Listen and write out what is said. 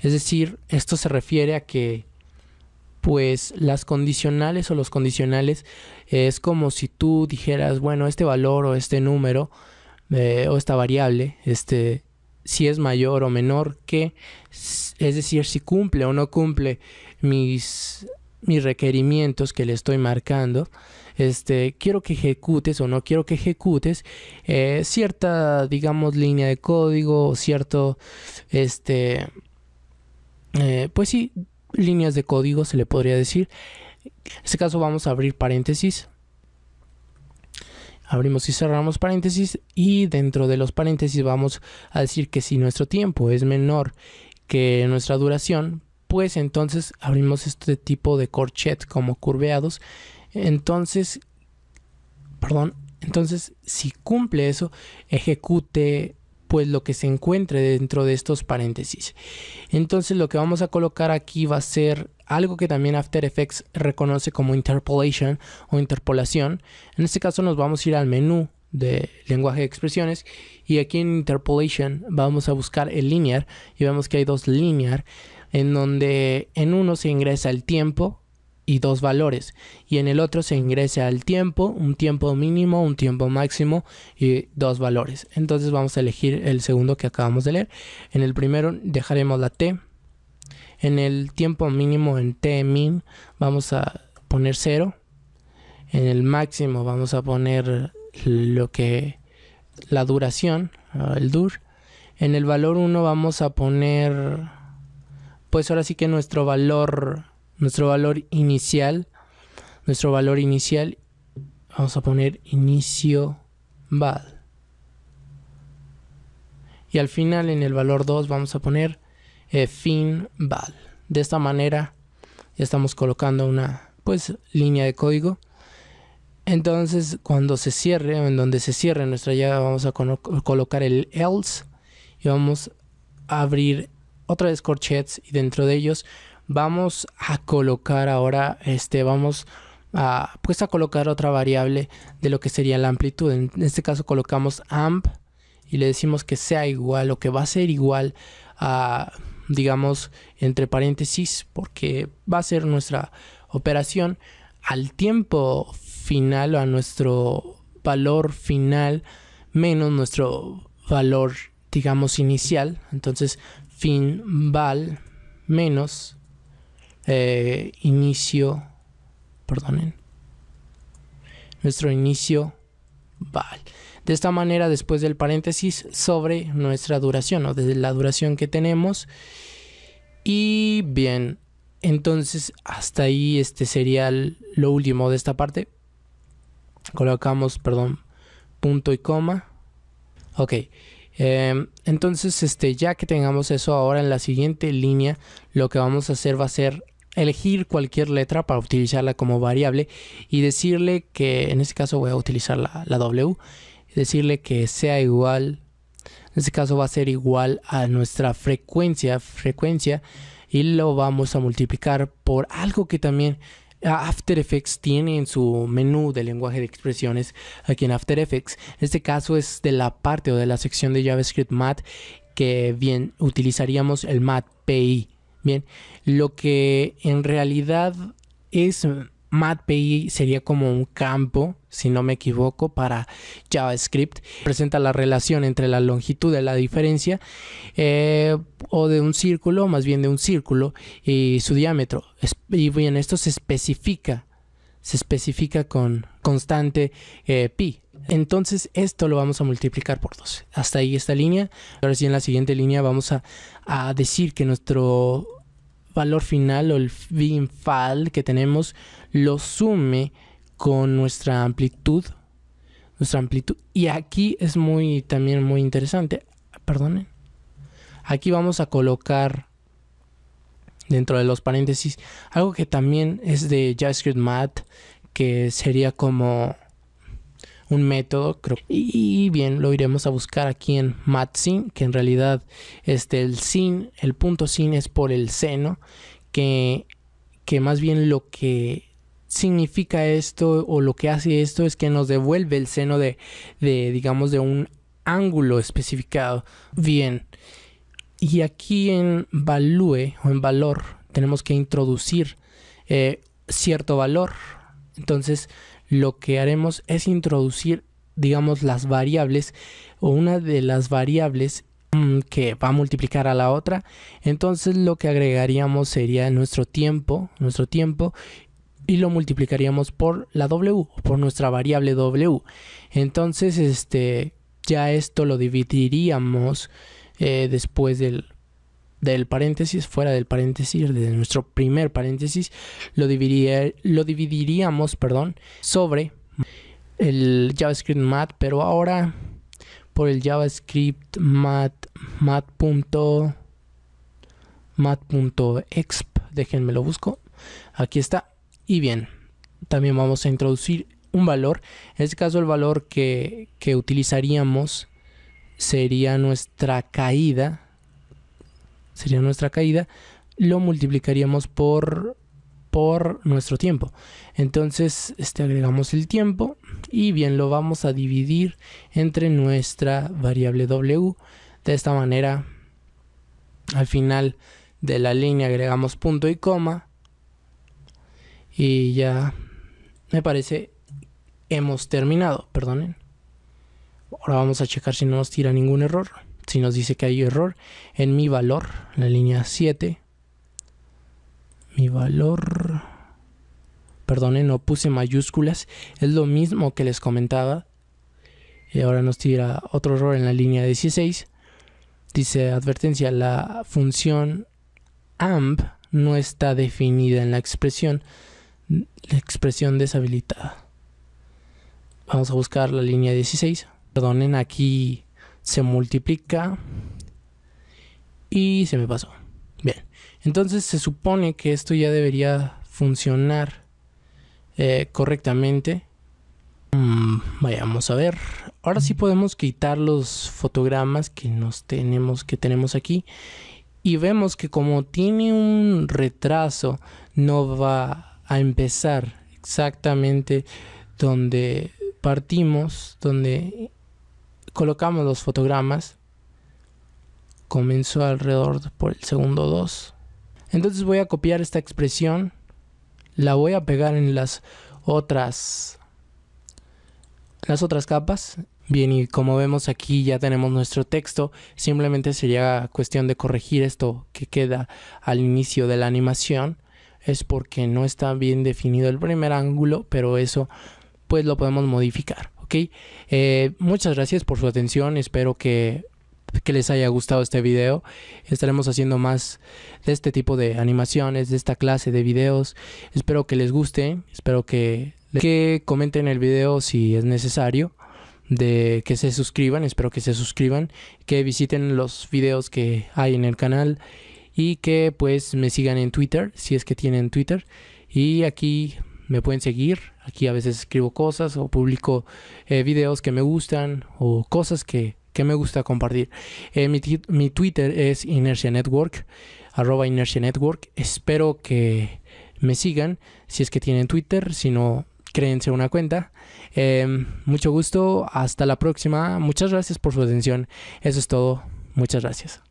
Es decir, esto se refiere a que pues las condicionales o los condicionales es como si tú dijeras, bueno, este valor o este número eh, o esta variable, este, si es mayor o menor que, es decir, si cumple o no cumple mis, mis requerimientos que le estoy marcando, este, quiero que ejecutes o no quiero que ejecutes eh, cierta, digamos, línea de código o cierto, este, eh, pues sí, líneas de código se le podría decir. En este caso vamos a abrir paréntesis. Abrimos y cerramos paréntesis y dentro de los paréntesis vamos a decir que si nuestro tiempo es menor que nuestra duración, pues entonces abrimos este tipo de corchet como curveados. Entonces, perdón, entonces si cumple eso, ejecute pues lo que se encuentre dentro de estos paréntesis. Entonces lo que vamos a colocar aquí va a ser algo que también After Effects reconoce como interpolation o interpolación. En este caso nos vamos a ir al menú de lenguaje de expresiones y aquí en interpolation vamos a buscar el linear y vemos que hay dos linear en donde en uno se ingresa el tiempo y dos valores y en el otro se ingresa el tiempo, un tiempo mínimo, un tiempo máximo y dos valores. Entonces vamos a elegir el segundo que acabamos de leer. En el primero dejaremos la t. En el tiempo mínimo en t min vamos a poner 0. En el máximo vamos a poner lo que la duración, ah, el dur. En el valor 1 vamos a poner pues ahora sí que nuestro valor nuestro valor inicial, nuestro valor inicial, vamos a poner inicio val. Y al final en el valor 2 vamos a poner eh, fin val. De esta manera ya estamos colocando una pues línea de código. Entonces cuando se cierre, en donde se cierre nuestra llave vamos a colocar el else y vamos a abrir otra vez corchets y dentro de ellos vamos a colocar ahora, este, vamos a, pues a colocar otra variable de lo que sería la amplitud. En este caso colocamos amp y le decimos que sea igual o que va a ser igual a, digamos, entre paréntesis, porque va a ser nuestra operación al tiempo final o a nuestro valor final menos nuestro valor digamos inicial entonces fin val menos eh, inicio, perdonen, nuestro inicio val. De esta manera, después del paréntesis, sobre nuestra duración o desde la duración que tenemos. Y bien, entonces hasta ahí este sería lo último de esta parte. Colocamos, perdón, punto y coma. Ok. Em, entonces, este, ya que tengamos eso ahora en la siguiente línea, lo que vamos a hacer va a ser elegir cualquier letra para utilizarla como variable y decirle que, en este caso voy a utilizar la, W, decirle que sea igual, en este caso va a ser igual a nuestra frecuencia, frecuencia, y lo vamos a multiplicar por algo que también After Effects tiene en su menú de lenguaje de expresiones aquí en After Effects. En este caso es de la parte o de la sección de JavaScript Mat que bien utilizaríamos el Pi Bien, lo que en realidad es MatPI sería como un campo, si no me equivoco, para JavaScript. Presenta la relación entre la longitud de la diferencia eh, o de un círculo, más bien de un círculo y su diámetro. Y bien, esto se especifica se especifica con constante eh, pi. Entonces esto lo vamos a multiplicar por 12. Hasta ahí esta línea. Ahora sí en la siguiente línea vamos a, decir que nuestro valor final o el fal que tenemos lo sume con nuestra amplitud. Nuestra amplitud. Y aquí es muy también muy interesante. Perdonen. Aquí vamos a colocar dentro de los paréntesis, algo que también es de JavaScript Math, que sería como un método, creo. Y, bien, lo iremos a buscar aquí en sin que en realidad este, el sin, el punto sin es por el seno, que, que más bien lo que significa esto o lo que hace esto es que nos devuelve el seno de, de digamos, de un ángulo especificado. Bien. Y aquí en value o en valor tenemos que introducir eh, cierto valor. Entonces lo que haremos es introducir, digamos, las variables o una de las variables mm, que va a multiplicar a la otra. Entonces lo que agregaríamos sería nuestro tiempo, nuestro tiempo y lo multiplicaríamos por la w, por nuestra variable w. Entonces, este, ya esto lo dividiríamos eh, después del, del paréntesis, fuera del paréntesis, de nuestro primer paréntesis, lo, dividiría, lo dividiríamos perdón, sobre el JavaScript mat, pero ahora por el JavaScript mat mat punto déjenme lo busco. Aquí está. Y bien, también vamos a introducir un valor, en este caso el valor que, que utilizaríamos sería nuestra caída, sería nuestra caída, lo multiplicaríamos por, por nuestro tiempo. Entonces, este, agregamos el tiempo y bien lo vamos a dividir entre nuestra variable w. De esta manera, al final de la línea agregamos punto y coma y ya me parece hemos terminado, perdonen. Ahora vamos a checar si no nos tira ningún error. Si nos dice que hay error en mi valor, en la línea 7. Mi valor... Perdone, no puse mayúsculas. Es lo mismo que les comentaba. Y ahora nos tira otro error en la línea 16. Dice advertencia, la función amp no está definida en la expresión. La expresión deshabilitada. Vamos a buscar la línea 16. Perdonen, aquí se multiplica y se me pasó. Bien, entonces se supone que esto ya debería funcionar eh, correctamente. Mm, vayamos a ver. Ahora sí podemos quitar los fotogramas que nos tenemos que tenemos aquí y vemos que como tiene un retraso no va a empezar exactamente donde partimos, donde colocamos los fotogramas. Comenzó alrededor por el segundo 2. Entonces voy a copiar esta expresión. La voy a pegar en las otras las otras capas. Bien, y como vemos aquí ya tenemos nuestro texto. Simplemente sería cuestión de corregir esto que queda al inicio de la animación. Es porque no está bien definido el primer ángulo, pero eso pues lo podemos modificar. Ok, eh, muchas gracias por su atención, espero que, les haya gustado este video. Estaremos haciendo más de este tipo de animaciones, de esta clase de videos. Espero que les guste, espero que, que comenten el video si es necesario de que se suscriban, espero que se suscriban, que visiten los videos que hay en el canal y que pues me sigan en Twitter, si es que tienen Twitter. Y aquí me pueden seguir Aquí a veces escribo cosas o publico eh, videos que me gustan o cosas que, me gusta compartir. Eh, mi, Twitter es Inertia Network, arroba Inertia Network. Espero que me sigan si es que tienen Twitter, si no, créense una cuenta. Em, mucho gusto, hasta la próxima. Muchas gracias por su atención. Eso es todo. Muchas gracias.